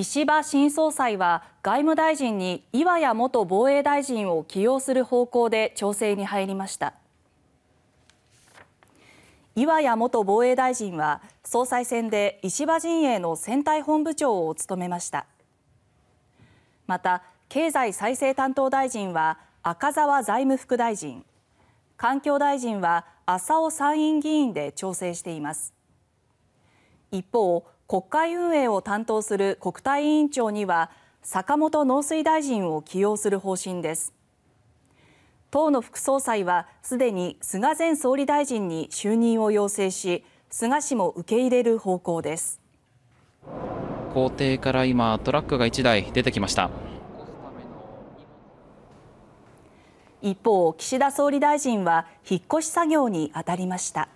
石破新総裁は外務大臣に岩屋元防衛大臣を起用する方向で調整に入りました岩屋元防衛大臣は総裁選で石破陣営の選対本部長を務めましたまた経済再生担当大臣は赤澤財務副大臣環境大臣は浅尾参院議員で調整しています一方国会運営を担当する国対委員長には坂本農水大臣を起用する方針です。党の副総裁はすでに菅前総理大臣に就任を要請し菅氏も受け入れる方向です。校庭から今トラックが1台出てきました。一方、岸田総理大臣は引っ越し作業に当たりました。